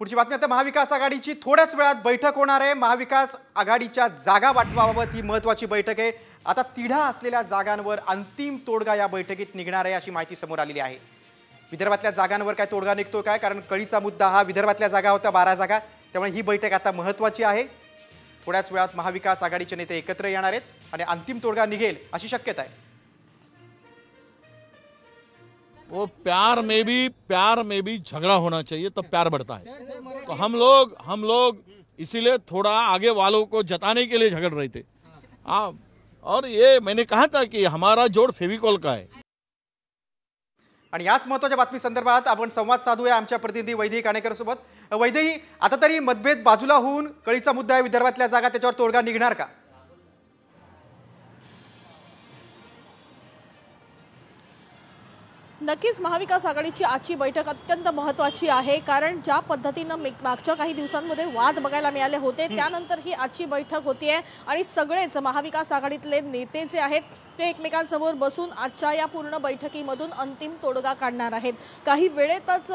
पुढची बातमी आता महाविकास आघाडीची थोड्याच वेळात बैठक होणार आहे महाविकास आघाडीच्या जागा वाटपाबाबत ही महत्वाची बैठक आहे आता तिढा असलेल्या जागांवर अंतिम तोडगा या बैठकीत निघणार आहे अशी माहिती समोर आलेली आहे विदर्भातल्या जागांवर काय तोडगा निघतो काय कारण कळीचा मुद्दा हा विदर्भातल्या जागा होत्या बारा जागा त्यामुळे ही बैठक आता महत्वाची आहे थोड्याच वेळात महाविकास आघाडीचे नेते एकत्र येणार आहेत आणि अंतिम तोडगा निघेल अशी शक्यता आहे वो प्यार में भी प्यार में भी झगड़ा होना चाहिए तब प्यार बढ़ता है तो हम लोग हम लोग इसीलिए थोड़ा आगे वालों को जताने के लिए झगड़ रहे थे हाँ और ये मैंने कहा था कि हमारा जोड़ फेविकॉल का है आणि याच महत्वाच्या बातमी संदर्भात आपण संवाद साधूया आमच्या प्रतिनिधी वैदेही सोबत वैदेही आता तरी मतभेद बाजूला होऊन कळीचा मुद्दा आहे विदर्भातल्या जागा त्याच्यावर तोडगा निघणार का नक्कीच महाविकास आघाडीची आजची बैठक अत्यंत महत्त्वाची आहे कारण ज्या पद्धतीनं मागच्या काही दिवसांमध्ये वाद बघायला मिळाले होते त्यानंतर ही आजची बैठक होती आहे आणि सगळेच महाविकास आघाडीतले नेते जे आहेत ते एकमेकांसमोर बसून आजच्या या पूर्ण बैठकीमधून अंतिम तोडगा काढणार आहेत काही वेळेतच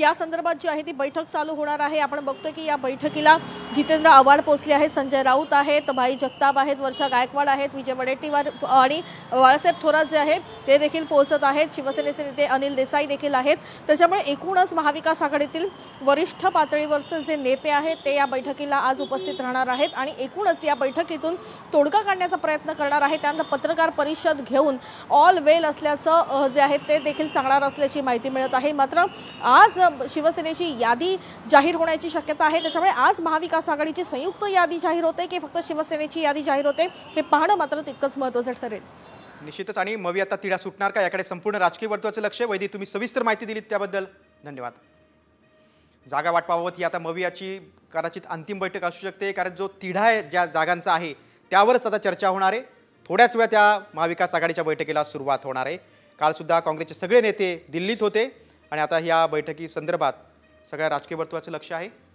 या संदर्भात जी आहे ती बैठक चालू होणार आहे आपण बघतोय की या बैठकीला जितेंद्र आव्हाड पोचले आहेत संजय राऊत आहेत भाई जगताप आहेत वर्षा गायकवाड आहेत विजय वडेट्टीवार आणि बाळासाहेब थोरात जे आहेत ते देखील पोहोचत आहेत शिवसेनेचे नेते अनिल देसाई देखील आहेत त्याच्यामुळे एकूणच महाविकास आघाडीतील वरिष्ठ पातळीवरचे जे नेते आहेत ते या बैठकीला आज उपस्थित राहणार आहेत आणि एकूणच या बैठकीतून तोडगा काढण्याचा प्रयत्न करणार आहे त्यानंतर पत्रकार परिषद घेऊन ऑल वेल असल्याचं जे आहे ते देखील सांगणार असल्याची माहिती मिळत आहे मात्र आज शिवसेनेची यादी जाहीर होण्याची शक्यता आहे त्याच्यामुळे आज महाविकास महाविकास आघाडीची संयुक्त यादी जाहीर होते की फक्त शिवसेनेची यादी जाहीर होते हे पाहणं मात्र तितकंच महत्त्वाचं ठरेल निश्चितच आणि मवी आता तिढा सुटणार का याकडे संपूर्ण राजकीय वर्तुळाचं लक्ष वैदी तुम्ही सविस्तर माहिती दिलीत त्याबद्दल धन्यवाद जागा वाटपाबाबत ही आता मवियाची कदाचित अंतिम बैठक असू शकते कारण जो तिढा आहे ज्या जागांचा आहे त्यावरच आता चर्चा होणार आहे थोड्याच वेळा त्या महाविकास आघाडीच्या बैठकीला सुरुवात होणार आहे कालसुद्धा काँग्रेसचे सगळे नेते दिल्लीत होते आणि आता ह्या बैठकी संदर्भात सगळ्या राजकीय वर्तुळाचं लक्ष आहे